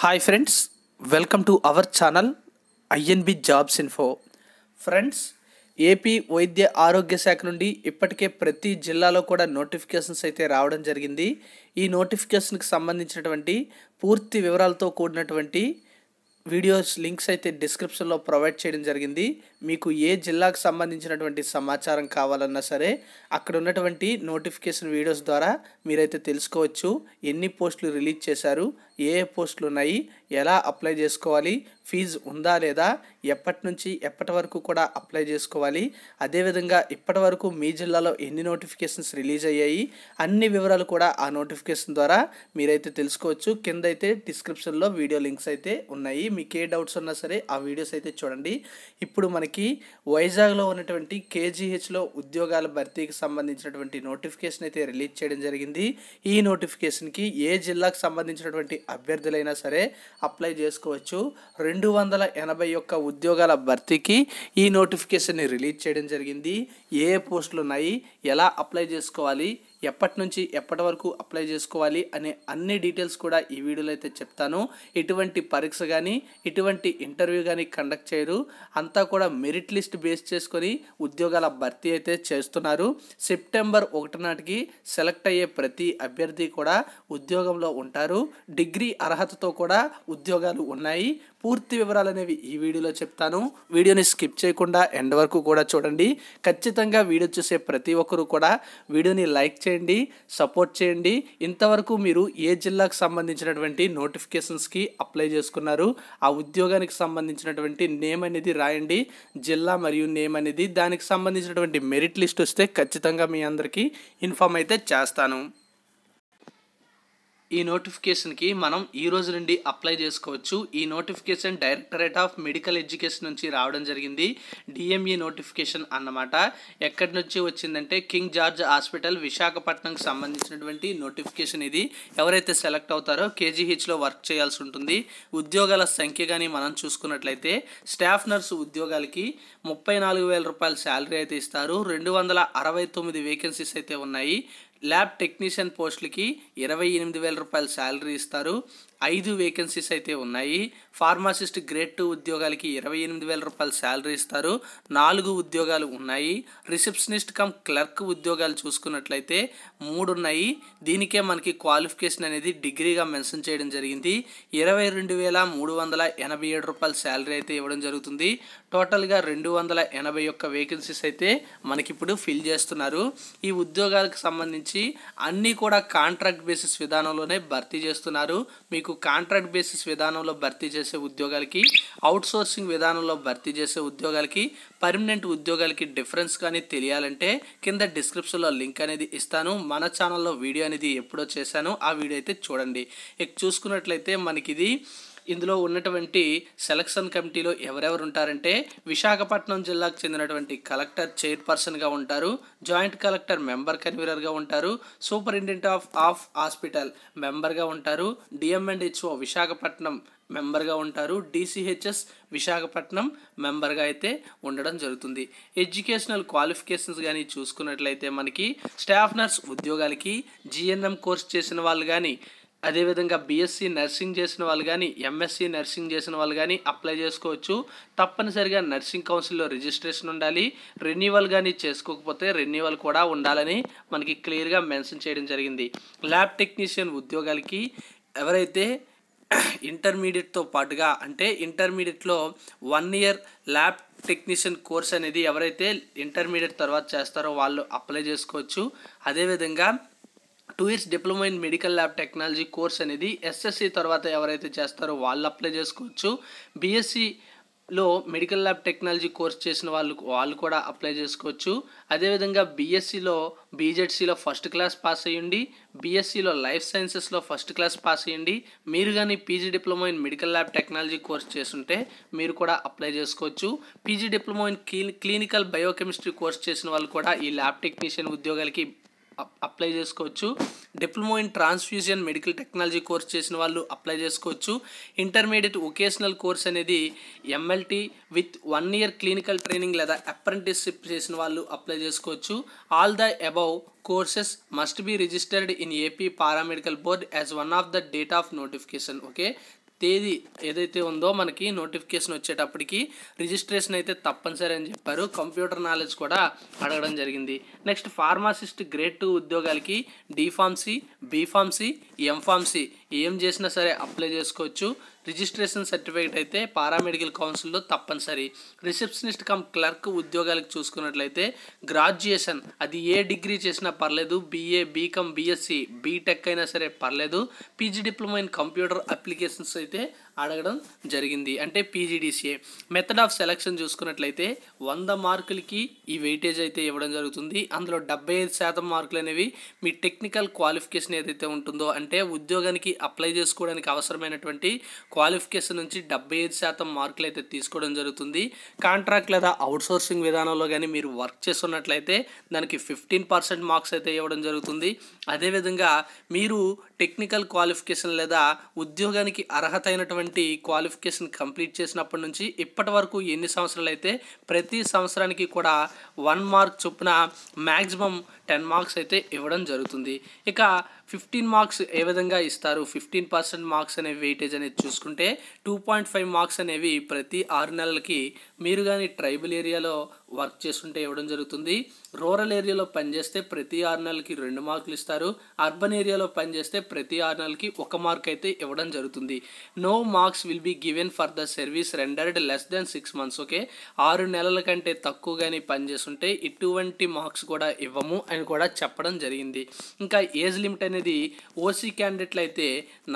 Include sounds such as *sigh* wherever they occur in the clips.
Hi friends welcome to our channel INB jobs info friends AP వైద్య ఆరోగ్య శాఖ నుండి ఇప్పటికే ప్రతి జిల్లాలో కూడా నోటిఫికేషన్స్ అయితే రావడం జరిగింది ఈ నోటిఫికేషన్కి సంబంధించినటువంటి పూర్తి వివరాలతో కూడినటువంటి వీడియోస్ లింక్స్ అయితే డిస్క్రిప్షన్లో ప్రొవైడ్ చేయడం జరిగింది మీకు ఏ జిల్లాకు సంబంధించినటువంటి సమాచారం కావాలన్నా సరే అక్కడ ఉన్నటువంటి నోటిఫికేషన్ వీడియోస్ ద్వారా మీరైతే తెలుసుకోవచ్చు ఎన్ని పోస్టులు రిలీజ్ చేశారు ఏ ఏ పోస్టులు ఉన్నాయి ఎలా అప్లై చేసుకోవాలి ఫీజు ఉందా లేదా ఎప్పటి నుంచి ఎప్పటి వరకు కూడా అప్లై చేసుకోవాలి అదేవిధంగా ఇప్పటి వరకు మీ జిల్లాలో ఎన్ని నోటిఫికేషన్స్ రిలీజ్ అయ్యాయి అన్ని వివరాలు కూడా ఆ నోటిఫికేషన్ ద్వారా మీరైతే తెలుసుకోవచ్చు కింద అయితే డిస్క్రిప్షన్లో వీడియో లింక్స్ అయితే ఉన్నాయి మీకు ఏ డౌట్స్ ఉన్నా సరే ఆ వీడియోస్ అయితే చూడండి ఇప్పుడు మనకి వైజాగ్లో ఉన్నటువంటి కేజీహెచ్లో ఉద్యోగాల భర్తీకి సంబంధించినటువంటి నోటిఫికేషన్ అయితే రిలీజ్ చేయడం జరిగింది ఈ నోటిఫికేషన్కి ఏ జిల్లాకు సంబంధించినటువంటి అభ్యర్థులైనా సరే అప్లై చేసుకోవచ్చు రెండు రెండు వందల ఎనభై ఒక్క ఉద్యోగాల భర్తీకి ఈ నోటిఫికేషన్ని రిలీజ్ చేయడం జరిగింది ఏ పోస్టులు ఉన్నాయి ఎలా అప్లై చేసుకోవాలి ఎప్పటి నుంచి ఎప్పటి వరకు అప్లై చేసుకోవాలి అనే అన్ని డీటెయిల్స్ కూడా ఈ వీడియోలో అయితే చెప్తాను ఇటువంటి పరీక్ష కానీ ఇటువంటి ఇంటర్వ్యూ కానీ కండక్ట్ చేయరు అంతా కూడా మెరిట్ లిస్ట్ బేస్ చేసుకొని ఉద్యోగాల భర్తీ అయితే చేస్తున్నారు సెప్టెంబర్ ఒకటి నాటికి సెలెక్ట్ అయ్యే ప్రతి అభ్యర్థి కూడా ఉద్యోగంలో ఉంటారు డిగ్రీ అర్హతతో కూడా ఉద్యోగాలు ఉన్నాయి పూర్తి వివరాలు అనేవి ఈ వీడియోలో చెప్తాను వీడియోని స్కిప్ చేయకుండా ఎండ్ వరకు కూడా చూడండి ఖచ్చితంగా వీడియో చూసే ప్రతి ఒక్కరూ కూడా వీడియోని లైక్ చేయండి సపోర్ట్ చేయండి ఇంతవరకు మీరు ఏ జిల్లాకు సంబంధించినటువంటి నోటిఫికేషన్స్కి అప్లై చేసుకున్నారు ఆ ఉద్యోగానికి సంబంధించినటువంటి నేమ్ అనేది రాయండి జిల్లా మరియు నేమ్ అనేది దానికి సంబంధించినటువంటి మెరిట్ లిస్ట్ వస్తే ఖచ్చితంగా మీ అందరికీ ఇన్ఫామ్ అయితే చేస్తాను ఈ నోటిఫికేషన్కి మనం ఈ రోజు నుండి అప్లై చేసుకోవచ్చు ఈ notification directorate of medical education నుంచి రావడం జరిగింది డిఎంఈ నోటిఫికేషన్ అన్నమాట ఎక్కడి నుంచి వచ్చిందంటే కింగ్ జార్జ్ హాస్పిటల్ విశాఖపట్నంకి సంబంధించినటువంటి నోటిఫికేషన్ ఇది ఎవరైతే సెలెక్ట్ అవుతారో కేజీహెచ్లో వర్క్ చేయాల్సి ఉంటుంది ఉద్యోగాల సంఖ్య కానీ మనం చూసుకున్నట్లయితే స్టాఫ్ నర్సు ఉద్యోగాలకి ముప్పై నాలుగు వేల రూపాయల శాలరీ అయితే ఇస్తారు రెండు వందల అరవై తొమ్మిది వేకెన్సీస్ అయితే ఉన్నాయి ల్యాబ్ టెక్నీషియన్ పోస్టులకి ఇరవై ఎనిమిది వేల రూపాయల శాలరీ ఇస్తారు ఐదు వేకెన్సీస్ అయితే ఉన్నాయి ఫార్మాసిస్ట్ గ్రేడ్ టూ ఉద్యోగాలకి ఇరవై ఎనిమిది వేల రూపాయలు శాలరీ ఇస్తారు నాలుగు ఉద్యోగాలు ఉన్నాయి రిసెప్షనిస్ట్ కమ్ క్లర్క్ ఉద్యోగాలు చూసుకున్నట్లయితే మూడు ఉన్నాయి దీనికే మనకి క్వాలిఫికేషన్ అనేది డిగ్రీగా మెన్షన్ చేయడం జరిగింది ఇరవై రెండు వేల మూడు వందల ఎనభై ఏడు రూపాయలు శాలరీ అయితే ఇవ్వడం జరుగుతుంది టోటల్గా రెండు వందల ఎనభై ఒక్క వేకెన్సీస్ అయితే మనకిప్పుడు ఫిల్ చేస్తున్నారు ఈ ఉద్యోగాలకు సంబంధించి అన్నీ కూడా కాంట్రాక్ట్ బేసిస్ విధానంలోనే భర్తీ చేస్తున్నారు మీకు మీకు కాంట్రాక్ట్ బేసిస్ విధానంలో భర్తీ చేసే ఉద్యోగాలకి అవుట్సోర్సింగ్ విధానంలో భర్తీ చేసే ఉద్యోగాలకి పర్మనెంట్ ఉద్యోగాలకి డిఫరెన్స్ కానీ తెలియాలంటే కింద డిస్క్రిప్షన్లో లింక్ అనేది ఇస్తాను మన ఛానల్లో వీడియో అనేది ఎప్పుడో చేశాను ఆ వీడియో అయితే చూడండి ఇక చూసుకున్నట్లయితే మనకిది ఇందులో ఉన్నటువంటి సెలక్షన్ కమిటీలో ఎవరెవరు ఉంటారంటే విశాఖపట్నం జిల్లాకు చెందినటువంటి కలెక్టర్ చైర్పర్సన్గా ఉంటారు జాయింట్ కలెక్టర్ మెంబర్ కన్వీనర్గా ఉంటారు సూపరింటెండెంట్ ఆఫ్ ఆఫ్ హాస్పిటల్ మెంబర్గా ఉంటారు డిఎం అండ్ హెచ్ఓ విశాఖపట్నం మెంబర్గా ఉంటారు డిసిహెచ్ఎస్ విశాఖపట్నం మెంబర్గా అయితే ఉండడం జరుగుతుంది ఎడ్యుకేషనల్ క్వాలిఫికేషన్స్ కానీ చూసుకున్నట్లయితే మనకి స్టాఫ్ నర్స్ ఉద్యోగాలకి జిఎన్ఎం కోర్స్ చేసిన వాళ్ళు కానీ అదేవిధంగా బీఎస్సీ నర్సింగ్ చేసిన వాళ్ళు కానీ ఎంఎస్సీ నర్సింగ్ చేసిన వాళ్ళు కానీ అప్లై చేసుకోవచ్చు తప్పనిసరిగా నర్సింగ్ కౌన్సిల్లో రిజిస్ట్రేషన్ ఉండాలి రెన్యువల్ కానీ చేసుకోకపోతే రెన్యువల్ కూడా ఉండాలని మనకి క్లియర్గా మెన్షన్ చేయడం జరిగింది ల్యాబ్ టెక్నీషియన్ ఉద్యోగాలకి ఎవరైతే ఇంటర్మీడియట్తో పాటుగా అంటే ఇంటర్మీడియట్లో one year lab technician course అనేది ఎవరైతే ఇంటర్మీడియట్ తర్వాత చేస్తారో వాళ్ళు అప్లై చేసుకోవచ్చు అదేవిధంగా two years diploma in medical lab technology course అనేది ఎస్ఎస్సి తర్వాత ఎవరైతే చేస్తారో వాళ్ళు అప్లై చేసుకోవచ్చు బీఎస్సీ లో మెడికల్ ల్యాబ్ టెక్నాలజీ కోర్స్ చేసిన వాళ్ళు వాళ్ళు కూడా అప్లై చేసుకోవచ్చు అదేవిధంగా బీఎస్సీలో బీజెడ్సిలో ఫస్ట్ క్లాస్ పాస్ అయ్యండి బీఎస్సీలో లైఫ్ సైన్సెస్లో ఫస్ట్ క్లాస్ పాస్ అయ్యండి మీరు కానీ PG diploma in medical lab technology course చేస్తుంటే మీరు కూడా అప్లై చేసుకోవచ్చు PG diploma in clinical biochemistry course చేసిన వాళ్ళు కూడా ఈ ల్యాబ్ టెక్నీషియన్ ఉద్యోగాలకి అప్లై చేసుకోవచ్చు diploma in transfusion medical technology course చేసిన వాళ్ళు అప్లై చేసుకోవచ్చు ఇంటర్మీడియట్ ఒకేషనల్ కోర్స్ అనేది MLT with one year clinical training లేదా అప్రెంటిస్షిప్ చేసిన వాళ్ళు అప్లై చేసుకోవచ్చు all the above courses must be registered in AP paramedical board as one of the date of notification okay తేదీ ఏదైతే ఉందో మనకి నోటిఫికేషన్ వచ్చేటప్పటికి రిజిస్ట్రేషన్ అయితే తప్పనిసరి అని చెప్పారు కంప్యూటర్ నాలెడ్జ్ కూడా అడగడం జరిగింది నెక్స్ట్ ఫార్మాసిస్ట్ గ్రేడ్ టూ ఉద్యోగాలకి డిఫార్మసీ బీఫార్మసీ ఎంఫార్మసీ ఏం చేసినా సరే అప్లై చేసుకోవచ్చు రిజిస్ట్రేషన్ సర్టిఫికేట్ అయితే పారామెడికల్ కౌన్సిల్లో తప్పనిసరి రిసెప్షనిస్ట్ కమ్ క్లర్క్ ఉద్యోగాలకు చూసుకున్నట్లయితే గ్రాడ్యుయేషన్ అది ఏ డిగ్రీ చేసినా పర్లేదు బీఏ బీకామ్ బీఎస్సీ బీటెక్ అయినా సరే పర్లేదు PG diploma in computer applications అయితే అడగడం జరిగింది అంటే పీజీడీసీఏ మెథడ్ ఆఫ్ సెలక్షన్ చూసుకున్నట్లయితే వంద మార్కులకి ఈ వెయిటేజ్ అయితే ఇవ్వడం జరుగుతుంది అందులో డెబ్బై ఐదు శాతం మార్కులు అనేవి మీ టెక్నికల్ క్వాలిఫికేషన్ ఏదైతే ఉంటుందో అంటే ఉద్యోగానికి అప్లై చేసుకోవడానికి అవసరమైనటువంటి క్వాలిఫికేషన్ నుంచి డెబ్బై ఐదు శాతం మార్కులు అయితే తీసుకోవడం జరుగుతుంది కాంట్రాక్ట్ లేదా అవుట్సోర్సింగ్ విధానంలో కానీ మీరు వర్క్ చేస్తున్నట్లయితే దానికి ఫిఫ్టీన్ పర్సెంట్ మార్క్స్ అయితే ఇవ్వడం జరుగుతుంది అదేవిధంగా మీరు టెక్నికల్ క్వాలిఫికేషన్ లేదా ఉద్యోగానికి అర్హత అయినటువంటి ఎటువంటి క్వాలిఫికేషన్ కంప్లీట్ చేసినప్పటి నుంచి ఇప్పటి వరకు ఎన్ని సంవత్సరాలు అయితే ప్రతి సంవత్సరానికి కూడా వన్ మార్క్ చొప్పున మ్యాక్సిమం టెన్ మార్క్స్ అయితే ఇవ్వడం జరుగుతుంది ఇక ఫిఫ్టీన్ మార్క్స్ ఏ విధంగా ఇస్తారు ఫిఫ్టీన్ పర్సెంట్ మార్క్స్ అనే వెయిటేజ్ అనేది చూసుకుంటే టూ పాయింట్ ఫైవ్ మార్క్స్ అనేవి ప్రతి ఆరు నెలలకి మీరు కానీ ట్రైబల్ ఏరియాలో వర్క్ చేస్తుంటే ఇవ్వడం జరుగుతుంది రూరల్ ఏరియాలో పనిచేస్తే ప్రతి ఆరు నెలలకి రెండు మార్కులు ఇస్తారు అర్బన్ ఏరియాలో పనిచేస్తే ప్రతి ఆరు నెలలకి ఒక మార్క్ అయితే ఇవ్వడం జరుగుతుంది no marks will be given for the service rendered less than six months okay ఆరు నెలల కంటే తక్కువగానే పనిచేస్తుంటే ఇటువంటి మార్క్స్ కూడా ఇవ్వము అని కూడా చెప్పడం జరిగింది ఇంకా ఏజ్ లిమిట్ అనేది అనేది ఓసీ క్యాండిడేట్లు అయితే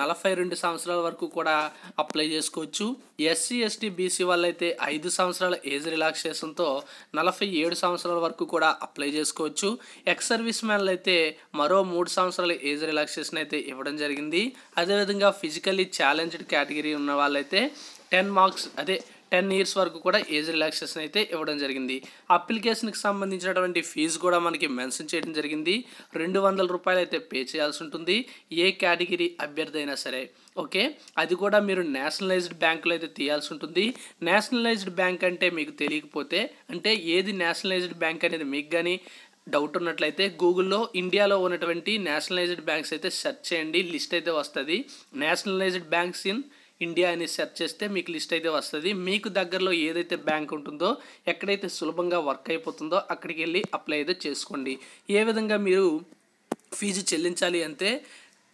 నలభై రెండు సంవత్సరాల వరకు కూడా అప్లై చేసుకోవచ్చు ఎస్సీ ఎస్టీ బీసీ వాళ్ళు అయితే ఐదు సంవత్సరాల ఏజ్ రిలాక్సేషన్తో నలభై ఏడు సంవత్సరాల వరకు కూడా అప్లై చేసుకోవచ్చు ఎక్స్ సర్వీస్ మ్యాన్లు అయితే మరో మూడు సంవత్సరాల ఏజ్ రిలాక్సేషన్ అయితే ఇవ్వడం జరిగింది అదేవిధంగా ఫిజికలీ ఛాలెంజ్డ్ కేటగిరీ ఉన్న వాళ్ళైతే టెన్ మార్క్స్ అదే టెన్ ఇయర్స్ వరకు కూడా ఏజ్ రిలాక్సేషన్ అయితే ఇవ్వడం జరిగింది అప్లికేషన్కి సంబంధించినటువంటి ఫీజు కూడా మనకి మెన్షన్ చేయడం జరిగింది రెండు వందల రూపాయలు అయితే పే చేయాల్సి ఉంటుంది ఏ కేటగిరీ అభ్యర్థి అయినా సరే ఓకే అది కూడా మీరు నేషనలైజ్డ్ బ్యాంకులో అయితే తీయాల్సి ఉంటుంది నేషనలైజ్డ్ బ్యాంక్ అంటే మీకు తెలియకపోతే అంటే ఏది నేషనలైజ్డ్ బ్యాంక్ అనేది మీకు కానీ డౌట్ ఉన్నట్లయితే గూగుల్లో ఇండియాలో ఉన్నటువంటి నేషనలైజ్డ్ బ్యాంక్స్ అయితే సెర్చ్ చేయండి లిస్ట్ అయితే వస్తుంది నేషనలైజ్డ్ బ్యాంక్స్ ఇన్ ఇండియా అని సెర్చ్ చేస్తే మీకు లిస్ట్ అయితే వస్తుంది మీకు దగ్గరలో ఏదైతే బ్యాంక్ ఉంటుందో ఎక్కడైతే సులభంగా వర్క్ అయిపోతుందో అక్కడికి వెళ్ళి అప్లై అయితే చేసుకోండి ఏ విధంగా మీరు ఫీజు చెల్లించాలి అంటే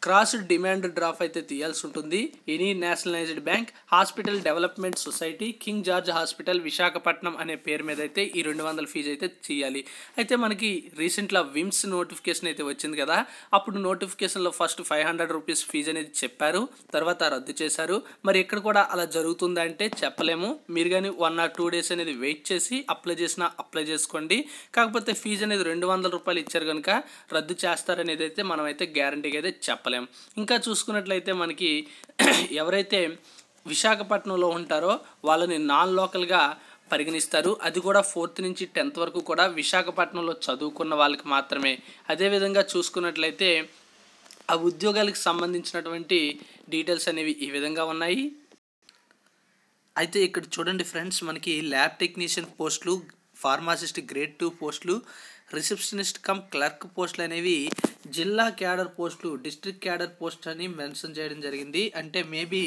క్రాస్ డిమాండ్ డ్రాఫ్ అయితే తీయాల్సి ఉంటుంది any nationalised bank hospital development society King George hospital Visakhapatnam అనే పేరు మీద అయితే ఈ రెండు వందల ఫీజు అయితే చేయాలి అయితే మనకి రీసెంట్లో విమ్స్ నోటిఫికేషన్ అయితే వచ్చింది కదా అప్పుడు నోటిఫికేషన్లో first five hundred rupees fee అనేది చెప్పారు తర్వాత రద్దు చేశారు మరి ఇక్కడ కూడా అలా జరుగుతుందా అంటే చెప్పలేము మీరు కానీ వన్ ఆర్ టూ డేస్ అనేది వెయిట్ చేసి అప్లై చేసినా అప్లై చేసుకోండి కాకపోతే ఫీజు అనేది రెండు వందల రూపాయలు ఇచ్చారు కనుక రద్దు చేస్తారనేది అయితే మనం అయితే గ్యారంటీగా అయితే చెప్పాలి చెప్పలేం ఇంకా చూసుకున్నట్లయితే మనకి *clears throat* ఎవరైతే విశాఖపట్నంలో ఉంటారో వాళ్ళని నాన్ లోకల్గా పరిగణిస్తారు అది కూడా ఫోర్త్ నుంచి టెన్త్ వరకు కూడా విశాఖపట్నంలో చదువుకున్న వాళ్ళకి మాత్రమే అదేవిధంగా చూసుకున్నట్లయితే ఆ ఉద్యోగాలకు సంబంధించినటువంటి డీటెయిల్స్ అనేవి ఈ విధంగా ఉన్నాయి అయితే ఇక్కడ చూడండి ఫ్రెండ్స్ మనకి ల్యాబ్ టెక్నీషియన్ పోస్టులు ఫార్మాసిస్ట్ గ్రేడ్ టూ పోస్టులు రిసెప్షనిస్ట్ కమ్ క్లర్క్ పోస్టులు అనేవి జిల్లా క్యాడర్ పోస్టులు డిస్ట్రిక్ట్ క్యాడర్ పోస్ట్ అని మెన్షన్ చేయడం జరిగింది అంటే మేబీ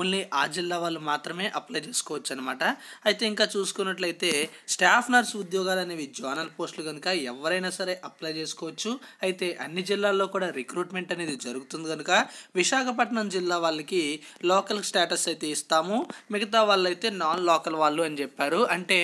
ఓన్లీ ఆ జిల్లా వాళ్ళు మాత్రమే అప్లై చేసుకోవచ్చు అనమాట అయితే ఇంకా చూసుకున్నట్లయితే స్టాఫ్ నర్స్ ఉద్యోగాలు అనేవి జోనల్ పోస్టులు కనుక ఎవరైనా సరే అప్లై చేసుకోవచ్చు అయితే అన్ని జిల్లాల్లో కూడా రిక్రూట్మెంట్ అనేది జరుగుతుంది కనుక విశాఖపట్నం జిల్లా వాళ్ళకి లోకల్ స్టేటస్ అయితే ఇస్తాము మిగతా వాళ్ళైతే నాన్ లోకల్ వాళ్ళు అని చెప్పారు అంటే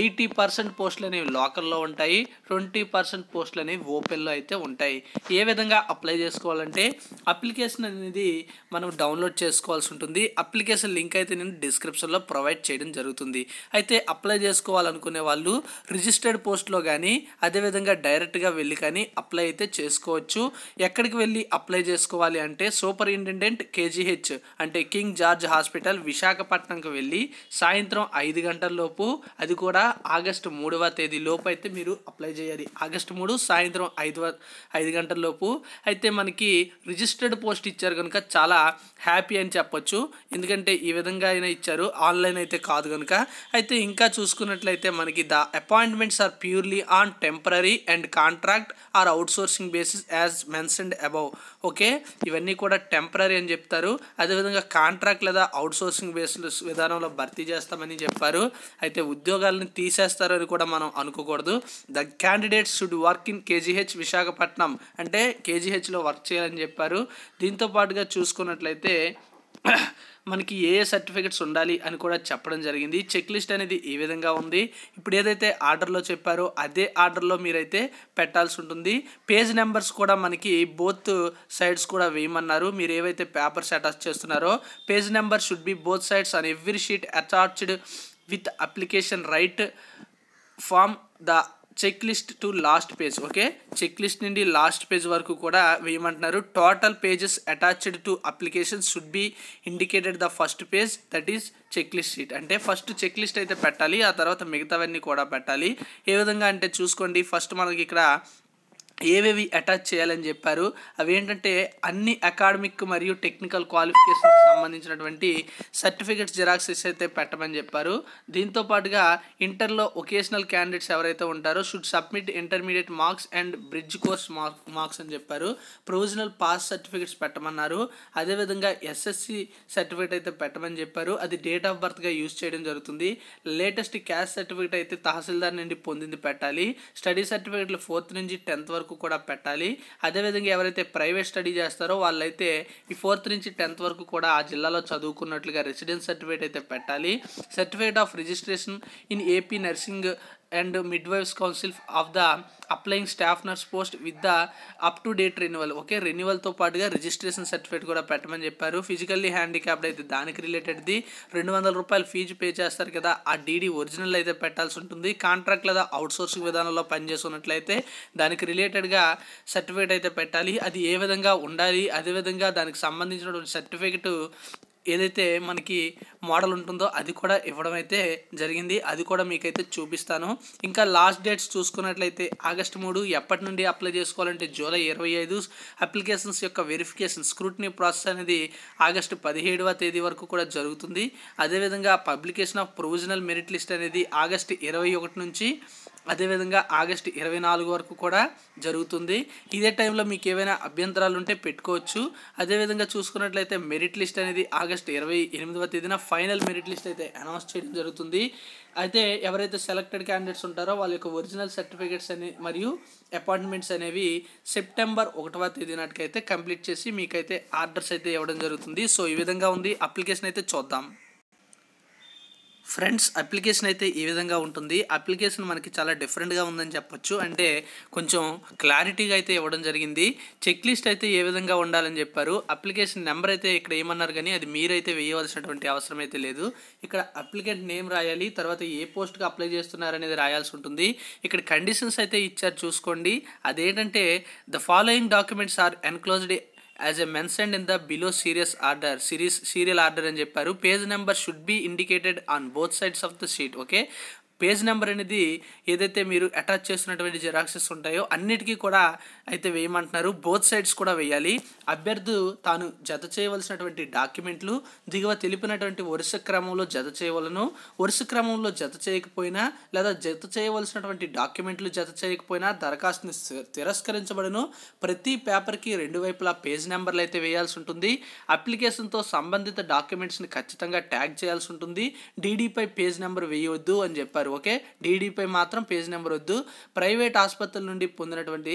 ఎయిటీ పర్సెంట్ పోస్టులు అనేవి లోకల్లో ఉంటాయి ట్వంటీ పర్సెంట్ పోస్టులు అనేవి ఓపెన్లో అయితే ఉంటాయి ఏ విధంగా అప్లై చేసుకోవాలంటే అప్లికేషన్ అనేది మనం డౌన్లోడ్ చేసుకోవాల్సి ఉంటుంది అప్లికేషన్ లింక్ అయితే నేను డిస్క్రిప్షన్లో ప్రొవైడ్ చేయడం జరుగుతుంది అయితే అప్లై చేసుకోవాలనుకునే వాళ్ళు రిజిస్టర్డ్ పోస్ట్లో కానీ అదేవిధంగా డైరెక్ట్గా వెళ్ళి కానీ అప్లై అయితే చేసుకోవచ్చు ఎక్కడికి వెళ్ళి అప్లై చేసుకోవాలి అంటే సూపరింటెండెంట్ కేజీహెచ్ అంటే కింగ్ జార్జ్ హాస్పిటల్ విశాఖపట్నంకి వెళ్ళి సాయంత్రం ఐదు గంటలలోపు అది కూడా ఆగస్టు మూడవ తేదీ లోపు అయితే మీరు అప్లై చేయాలి ఆగస్టు మూడు సాయంత్రం ఐదు ఐదు గంటల లోపు అయితే మనకి రిజిస్టర్డ్ పోస్ట్ ఇచ్చారు కనుక చాలా హ్యాపీ అని చెప్పొచ్చు ఎందుకంటే ఈ విధంగా అయినా ఇచ్చారు ఆన్లైన్ అయితే కాదు కనుక అయితే ఇంకా చూసుకున్నట్లయితే మనకి the appointments are purely on temporary and contract or outsourcing basis as mentioned above okay ఇవన్నీ కూడా టెంపరీ అని చెప్తారు అదేవిధంగా కాంట్రాక్ట్ లేదా అవుట్ సోర్సింగ్ బేసిస్ విధానంలో భర్తీ చేస్తామని చెప్పారు అయితే ఉద్యోగాలను తీసేస్తారు అని కూడా మనం అనుకోకూడదు the candidates should work in KGH Visakhapatnam and అంటే కేజీహెచ్లో వర్క్ చేయాలని చెప్పారు దీంతో పాటుగా చూసుకున్నట్లయితే మనకి ఏ ఏ సర్టిఫికెట్స్ ఉండాలి అని కూడా చెప్పడం జరిగింది చెక్ లిస్ట్ అనేది ఈ విధంగా ఉంది ఇప్పుడు ఏదైతే ఆర్డర్లో చెప్పారో అదే ఆర్డర్లో మీరైతే పెట్టాల్సి ఉంటుంది పేజ్ నెంబర్స్ కూడా మనకి బోత్ సైడ్స్ కూడా వేయమన్నారు మీరు ఏవైతే పేపర్స్ అటాచ్ చేస్తున్నారో page number should be both sides and every sheet attached with application right from the check list to last page okay check list నుండి లాస్ట్ పేజ్ వరకు కూడా వేయమంటున్నారు total pages attached to application should be indicated the first page that is check list sheet అంటే first check list అయితే పెట్టాలి ఆ తర్వాత మిగతావన్నీ కూడా పెట్టాలి ఏ విధంగా అంటే చూసుకోండి ఫస్ట్ మనకి ఇక్కడ ఏవేవి అటాచ్ చేయాలని చెప్పారు అవి ఏంటంటే అన్ని అకాడమిక్ మరియు టెక్నికల్ క్వాలిఫికేషన్కి సంబంధించినటువంటి సర్టిఫికెట్స్ జిరాక్సెస్ అయితే పెట్టమని చెప్పారు దీంతో పాటుగా ఇంటర్లో ఒకేషనల్ క్యాండిడేట్స్ ఎవరైతే ఉంటారో should submit intermediate marks and bridge course mark marks అని చెప్పారు ప్రొవిజనల్ పాస్ సర్టిఫికెట్స్ పెట్టమన్నారు అదేవిధంగా ఎస్ఎస్సి సర్టిఫికేట్ అయితే పెట్టమని చెప్పారు అది డేట్ ఆఫ్ బర్త్గా యూజ్ చేయడం జరుగుతుంది లేటెస్ట్ క్యాష్ సర్టిఫికేట్ అయితే తహసీల్దార్ నుండి పొందింది పెట్టాలి స్టడీ సర్టిఫికేట్లు ఫోర్త్ నుంచి టెన్త్ వరకు వరకు కూడా పెట్టాలి అదేవిధంగా ఎవరైతే ప్రైవేట్ స్టడీ చేస్తారో వాళ్ళైతే ఈ ఫోర్త్ నుంచి టెన్త్ వరకు కూడా ఆ జిల్లాలో చదువుకున్నట్లుగా రెసిడెన్స్ సర్టిఫికేట్ అయితే పెట్టాలి certificate of registration in AP nursing and wives council of the applying staff nurse post with the up to date renewal okay రెన్యువల్తో పాటుగా రిజిస్ట్రేషన్ సర్టిఫికేట్ కూడా పెట్టమని చెప్పారు ఫిజికల్లీ హ్యాండిక్యాప్డ్ అయితే దానికి రిలేటెడ్ది రెండు వందల రూపాయలు ఫీజు పే చేస్తారు కదా ఆ డీడీ ఒరిజినల్ అయితే పెట్టాల్సి ఉంటుంది కాంట్రాక్ట్ లేదా సోర్సింగ్ విధానంలో పనిచేస్తున్నట్లయితే దానికి రిలేటెడ్గా సర్టిఫికేట్ అయితే పెట్టాలి అది ఏ విధంగా ఉండాలి అదేవిధంగా దానికి సంబంధించినటువంటి సర్టిఫికేట్ ఏదైతే మనకి మోడల్ ఉంటుందో అది కూడా ఇవ్వడం అయితే జరిగింది అది కూడా మీకైతే చూపిస్తాను ఇంకా లాస్ట్ డేట్స్ చూసుకున్నట్లయితే ఆగస్టు మూడు ఎప్పటి నుండి అప్లై చేసుకోవాలంటే జూలై ఇరవై ఐదు అప్లికేషన్స్ యొక్క వెరిఫికేషన్ స్క్రూటినీ ప్రాసెస్ అనేది ఆగస్టు పదిహేడవ తేదీ వరకు కూడా జరుగుతుంది అదేవిధంగా publication of provisional merit list అనేది ఆగస్టు ఇరవై ఒకటి నుంచి అదేవిధంగా ఆగస్టు ఇరవై నాలుగు వరకు కూడా జరుగుతుంది ఇదే టైంలో మీకు ఏవైనా అభ్యంతరాలు ఉంటే పెట్టుకోవచ్చు అదేవిధంగా చూసుకున్నట్లయితే మెరిట్ లిస్ట్ అనేది ఆగస్టు ఇరవై ఎనిమిదవ తేదీన ఫైనల్ మెరిట్ లిస్ట్ అయితే అనౌన్స్ చేయడం జరుగుతుంది అయితే ఎవరైతే సెలెక్టెడ్ క్యాండిడేట్స్ ఉంటారో వాళ్ళ యొక్క ఒరిజినల్ సర్టిఫికేట్స్ అనే మరియు అపాయింట్మెంట్స్ అనేవి సెప్టెంబర్ ఒకటవ తేదీ నాటికైతే కంప్లీట్ చేసి మీకైతే ఆర్డర్స్ అయితే ఇవ్వడం జరుగుతుంది సో ఈ విధంగా ఉంది అప్లికేషన్ అయితే చూద్దాం ఫ్రెండ్స్ అప్లికేషన్ అయితే ఈ విధంగా ఉంటుంది అప్లికేషన్ మనకి చాలా డిఫరెంట్గా ఉందని చెప్పొచ్చు అంటే కొంచెం క్లారిటీగా అయితే ఇవ్వడం జరిగింది చెక్ లిస్ట్ అయితే ఏ విధంగా ఉండాలని చెప్పారు అప్లికేషన్ నెంబర్ అయితే ఇక్కడ ఏమన్నారు కానీ అది మీరైతే వేయవలసినటువంటి అవసరం అయితే లేదు ఇక్కడ అప్లికెంట్ నేమ్ రాయాలి తర్వాత ఏ పోస్ట్కి అప్లై చేస్తున్నారనేది రాయాల్సి ఉంటుంది ఇక్కడ కండిషన్స్ అయితే ఇచ్చారు చూసుకోండి అదేంటంటే the following documents are enclosed as I mentioned in the below series order, series serial order and page number should be indicated on both sides of the sheet. Okay. Page number అనేది ఏదైతే మీరు attach చేస్తున్నటువంటి xeroxes ఉంటాయో అన్నిటికీ కూడా అయితే వేయమంటున్నారు both sides కూడా వేయాలి అభ్యర్థు తాను జత చేయవలసినటువంటి డాక్యుమెంట్లు దిగువ తెలిపినటువంటి వరుస క్రమంలో జత చేయవలను వరుస క్రమంలో జత చేయకపోయినా లేదా జత చేయవలసినటువంటి డాక్యుమెంట్లు జత చేయకపోయినా దరఖాస్తుని తిరస్కరించబడను ప్రతి పేపర్కి రెండు వైపులా పేజ్ నెంబర్లు అయితే వేయాల్సి ఉంటుంది అప్లికేషన్తో సంబంధిత డాక్యుమెంట్స్ని ఖచ్చితంగా ట్యాగ్ చేయాల్సి ఉంటుంది డీడీపై పేజ్ నెంబర్ వేయవద్దు అని చెప్పారు ఇస్తారు ఓకే డీడీపై మాత్రం పేజ్ నెంబర్ వద్దు ప్రైవేట్ ఆసుపత్రుల నుండి పొందినటువంటి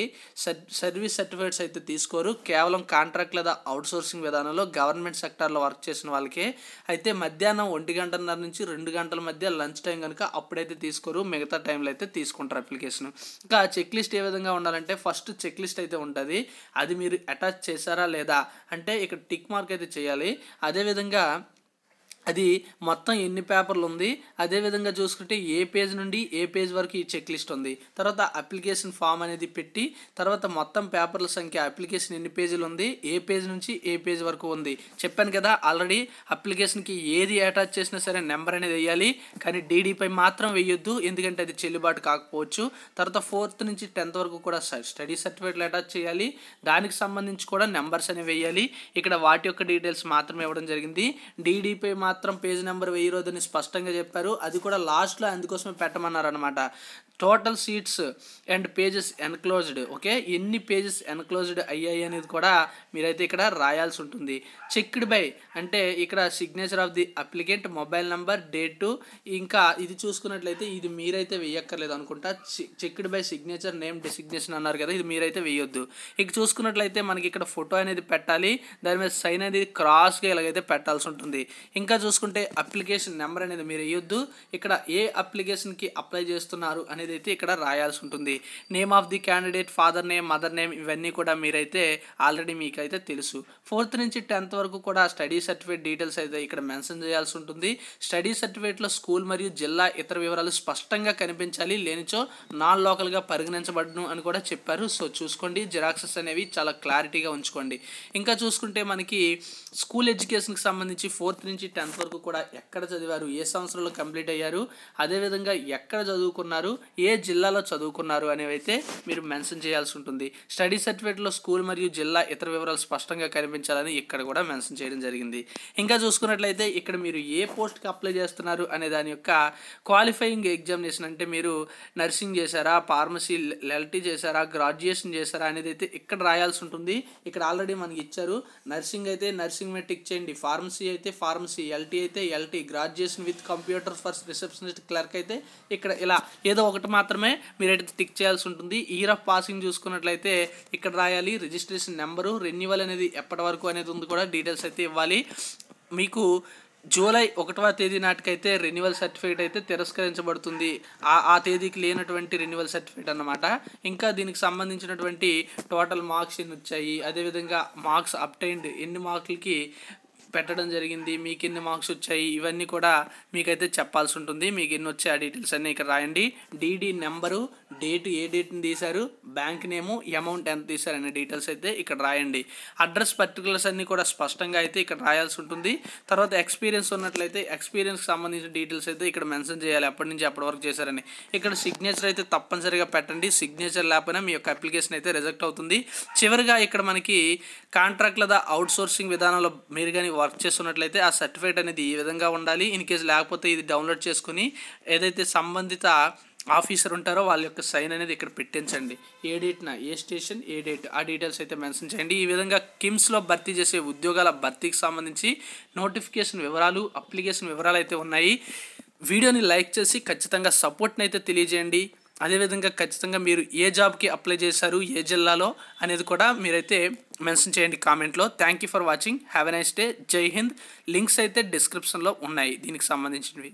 సర్వీస్ సర్టిఫికేట్స్ అయితే తీసుకోరు కేవలం కాంట్రాక్ట్ లేదా అవుట్సోర్సింగ్ విధానంలో గవర్నమెంట్ సెక్టార్లో వర్క్ చేసిన వాళ్ళకే అయితే మధ్యాహ్నం ఒంటి గంటన్నర నుంచి రెండు గంటల మధ్య లంచ్ టైం కనుక అప్పుడైతే తీసుకోరు మిగతా టైంలో అయితే తీసుకుంటారు అప్లికేషన్ ఇంకా చెక్ లిస్ట్ ఏ విధంగా ఉండాలంటే ఫస్ట్ చెక్ లిస్ట్ అయితే ఉంటుంది అది మీరు అటాచ్ చేశారా లేదా అంటే ఇక్కడ టిక్ మార్క్ అయితే చేయాలి అదేవిధంగా అది మొత్తం ఎన్ని పేపర్లు ఉంది అదేవిధంగా చూసుకుంటే ఏ పేజ్ నుండి ఏ పేజ్ వరకు ఈ చెక్ లిస్ట్ ఉంది తర్వాత అప్లికేషన్ ఫామ్ అనేది పెట్టి తర్వాత మొత్తం పేపర్ల సంఖ్య అప్లికేషన్ ఎన్ని పేజీలు ఉంది ఏ పేజ్ నుంచి ఏ పేజ్ వరకు ఉంది చెప్పాను కదా ఆల్రెడీ అప్లికేషన్కి ఏది అటాచ్ చేసినా సరే నెంబర్ అనేది వేయాలి కానీ డీడీపై మాత్రం వేయొద్దు ఎందుకంటే అది చెల్లుబాటు కాకపోవచ్చు తర్వాత ఫోర్త్ నుంచి టెన్త్ వరకు కూడా స్టడీ సర్టిఫికేట్లు అటాచ్ చేయాలి దానికి సంబంధించి కూడా నెంబర్స్ అనేవి వేయాలి ఇక్కడ వాటి యొక్క డీటెయిల్స్ మాత్రం ఇవ్వడం జరిగింది డీడీపై మాత్రం మాత్రం పేజ్ నెంబర్ వెయ్యి రోజు స్పష్టంగా చెప్పారు అది కూడా లాస్ట్లో అందుకోసమే పెట్టమన్నారనమాట total seats and pages enclosed okay ఎన్ని పేజెస్ ఎన్క్లోజ్డ్ అయ్యాయి అనేది కూడా మీరైతే ఇక్కడ రాయాల్సి ఉంటుంది చెక్డ్ బై అంటే ఇక్కడ signature of the applicant mobile number date ఇంకా ఇది చూసుకున్నట్లయితే ఇది మీరైతే వేయక్కర్లేదు అనుకుంటా checked by signature name designation అన్నారు కదా ఇది మీరైతే వేయొద్దు ఇక చూసుకున్నట్లయితే మనకి ఇక్కడ ఫోటో అనేది పెట్టాలి దాని మీద సైన్ అనేది క్రాస్గా ఇలాగైతే పెట్టాల్సి ఉంటుంది ఇంకా చూసుకుంటే అప్లికేషన్ నెంబర్ అనేది మీరు వేయొద్దు ఇక్కడ ఏ అప్లికేషన్కి అప్లై చేస్తున్నారు అనేది అనేది అయితే ఇక్కడ రాయాల్సి ఉంటుంది name of the candidate father name mother name ఇవన్నీ కూడా మీరైతే ఆల్రెడీ మీకైతే తెలుసు ఫోర్త్ నుంచి టెన్త్ వరకు కూడా స్టడీ సర్టిఫికేట్ డీటెయిల్స్ అయితే ఇక్కడ మెన్షన్ చేయాల్సి ఉంటుంది స్టడీ సర్టిఫికేట్లో స్కూల్ మరియు జిల్లా ఇతర వివరాలు స్పష్టంగా కనిపించాలి లేనిచో నాన్ లోకల్గా పరిగణించబడను అని కూడా చెప్పారు సో చూసుకోండి జిరాక్సెస్ అనేవి చాలా క్లారిటీగా ఉంచుకోండి ఇంకా చూసుకుంటే మనకి స్కూల్ ఎడ్యుకేషన్కి సంబంధించి ఫోర్త్ నుంచి టెన్త్ వరకు కూడా ఎక్కడ చదివారు ఏ సంవత్సరంలో కంప్లీట్ అయ్యారు అదేవిధంగా ఎక్కడ చదువుకున్నారు ఏ జిల్లాలో చదువుకున్నారు అనేవి అయితే మీరు మెన్షన్ చేయాల్సి ఉంటుంది స్టడీ సర్టిఫికేట్లో స్కూల్ మరియు జిల్లా ఇతర వివరాలు స్పష్టంగా కనిపించాలని ఇక్కడ కూడా మెన్షన్ చేయడం జరిగింది ఇంకా చూసుకున్నట్లయితే ఇక్కడ మీరు ఏ పోస్ట్కి అప్లై చేస్తున్నారు అనే దాని యొక్క క్వాలిఫైయింగ్ ఎగ్జామినేషన్ అంటే మీరు నర్సింగ్ చేశారా ఫార్మసీ ఎల్టీ చేశారా గ్రాడ్యుయేషన్ చేశారా అనేది అయితే ఇక్కడ రాయాల్సి ఉంటుంది ఇక్కడ ఆల్రెడీ మనకి ఇచ్చారు నర్సింగ్ అయితే నర్సింగ్ మెట్రిక్ చేయండి ఫార్మసీ అయితే ఫార్మసీ ఎల్టీ అయితే LT graduation with computer for receptionist clerk అయితే ఇక్కడ ఇలా ఏదో ఒకటి ఒకటి మాత్రమే మీరైతే టిక్ చేయాల్సి ఉంటుంది ఇయర్ ఆఫ్ పాసింగ్ చూసుకున్నట్లయితే ఇక్కడ రాయాలి రిజిస్ట్రేషన్ నెంబరు రెన్యువల్ అనేది ఎప్పటి వరకు అనేది ఉంది కూడా డీటెయిల్స్ అయితే ఇవ్వాలి మీకు జూలై ఒకటవ తేదీ నాటికైతే రెన్యువల్ సర్టిఫికేట్ అయితే తిరస్కరించబడుతుంది ఆ ఆ తేదీకి లేనటువంటి రెన్యువల్ సర్టిఫికేట్ అనమాట ఇంకా దీనికి సంబంధించినటువంటి టోటల్ మార్క్స్ ఎన్ని వచ్చాయి అదేవిధంగా మార్క్స్ అప్టైన్డ్ ఎన్ని మార్కులకి పెట్టడం జరిగింది మీకు ఎన్ని మార్క్స్ వచ్చాయి ఇవన్నీ కూడా మీకైతే చెప్పాల్సి ఉంటుంది మీకు ఎన్ని వచ్చాయి ఆ డీటెయిల్స్ అన్నీ ఇక్కడ రాయండి డీడీ నెంబరు డేట్ ఏ డేట్ని తీశారు బ్యాంక్ నేము అమౌంట్ ఎంత తీశారు అనే డీటెయిల్స్ అయితే ఇక్కడ రాయండి అడ్రస్ పర్టికులర్స్ అన్నీ కూడా స్పష్టంగా అయితే ఇక్కడ రాయాల్సి ఉంటుంది తర్వాత ఎక్స్పీరియన్స్ ఉన్నట్లయితే ఎక్స్పీరియన్స్కి సంబంధించిన డీటెయిల్స్ అయితే ఇక్కడ మెన్షన్ చేయాలి ఎప్పటి నుంచి ఎప్పటి వరకు చేశారని ఇక్కడ సిగ్నేచర్ అయితే తప్పనిసరిగా పెట్టండి సిగ్నేచర్ లేకపోయినా మీ యొక్క అప్లికేషన్ అయితే రిజెక్ట్ అవుతుంది చివరిగా ఇక్కడ మనకి కాంట్రాక్ట్ లేదా అవుట్ సోర్సింగ్ విధానంలో మీరు కానీ వర్క్ చేస్తున్నట్లయితే ఆ సర్టిఫికేట్ అనేది ఈ విధంగా ఉండాలి ఇన్ కేసు లేకపోతే ఇది డౌన్లోడ్ చేసుకుని ఏదైతే సంబంధిత ఆఫీసర్ ఉంటారో వాళ్ళ యొక్క సైన్ అనేది ఇక్కడ పెట్టించండి ఏ డేట్న ఏ స్టేషన్ ఏ డేట్ ఆ డీటెయిల్స్ అయితే మెన్షన్ చేయండి ఈ విధంగా కిమ్స్లో భర్తీ చేసే ఉద్యోగాల భర్తీకి సంబంధించి నోటిఫికేషన్ వివరాలు అప్లికేషన్ వివరాలు అయితే ఉన్నాయి వీడియోని లైక్ చేసి ఖచ్చితంగా సపోర్ట్ని అయితే తెలియజేయండి అదేవిధంగా ఖచ్చితంగా మీరు ఏ జాబ్కి అప్లై చేశారు ఏ జిల్లాలో అనేది కూడా మీరైతే మెన్షన్ చేయండి కామెంట్లో thank you for watching have a nice day Jai Hind links అయితే డిస్క్రిప్షన్లో ఉన్నాయి దీనికి సంబంధించినవి